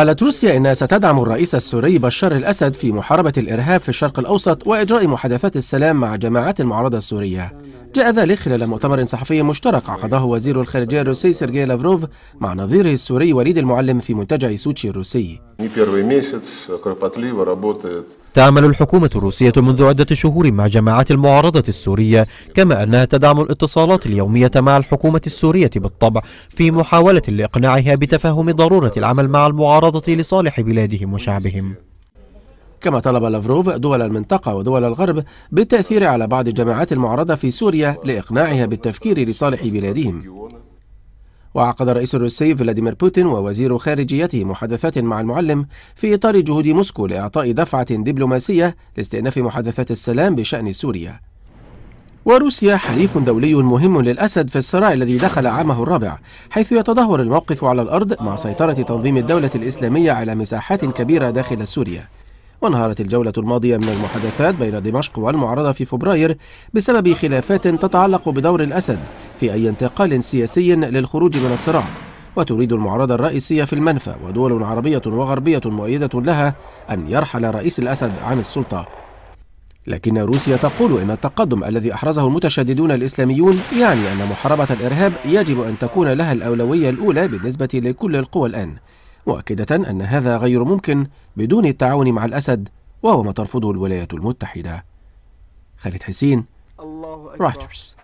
قالت روسيا إنها ستدعم الرئيس السوري بشار الأسد في محاربة الإرهاب في الشرق الأوسط وإجراء محادثات السلام مع جماعات المعارضة السورية جاء ذلك خلال مؤتمر صحفي مشترك عقده وزير الخارجية الروسي سيرجي لافروف مع نظيره السوري وليد المعلم في منتجع سوتشي الروسي تعمل الحكومة الروسية منذ عدة شهور مع جماعات المعارضة السورية كما أنها تدعم الاتصالات اليومية مع الحكومة السورية بالطبع في محاولة لإقناعها بتفهم ضرورة العمل مع المعارضة لصالح بلادهم وشعبهم كما طلب لافروف دول المنطقة ودول الغرب بالتأثير على بعض الجماعات المعارضة في سوريا لإقناعها بالتفكير لصالح بلادهم وعقد الرئيس الروسي فلاديمير بوتين ووزير خارجيته محادثات مع المعلم في إطار جهود موسكو لإعطاء دفعة دبلوماسية لاستئناف محادثات السلام بشأن سوريا وروسيا حليف دولي مهم للأسد في الصراع الذي دخل عامه الرابع حيث يتدهور الموقف على الأرض مع سيطرة تنظيم الدولة الإسلامية على مساحات كبيرة داخل سوريا وانهارت الجولة الماضية من المحادثات بين دمشق والمعارضة في فبراير بسبب خلافات تتعلق بدور الأسد في أي انتقال سياسي للخروج من الصراع وتريد المعارضة الرئيسية في المنفى ودول عربية وغربية مؤيدة لها أن يرحل رئيس الأسد عن السلطة لكن روسيا تقول إن التقدم الذي أحرزه المتشددون الإسلاميون يعني أن محاربة الإرهاب يجب أن تكون لها الأولوية الأولى بالنسبة لكل القوى الآن مؤكدة أن هذا غير ممكن بدون التعاون مع الأسد وهو ما ترفضه الولايات المتحدة خالد حسين رايترز